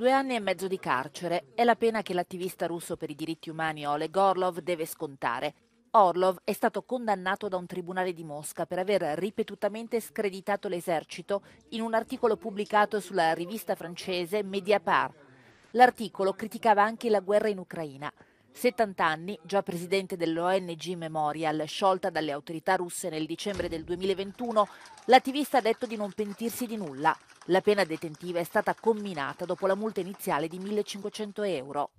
Due anni e mezzo di carcere è la pena che l'attivista russo per i diritti umani Oleg Orlov deve scontare. Orlov è stato condannato da un tribunale di Mosca per aver ripetutamente screditato l'esercito in un articolo pubblicato sulla rivista francese Mediapart. L'articolo criticava anche la guerra in Ucraina. 70 anni, già presidente dell'ONG Memorial, sciolta dalle autorità russe nel dicembre del 2021, l'attivista ha detto di non pentirsi di nulla. La pena detentiva è stata comminata dopo la multa iniziale di 1500 euro.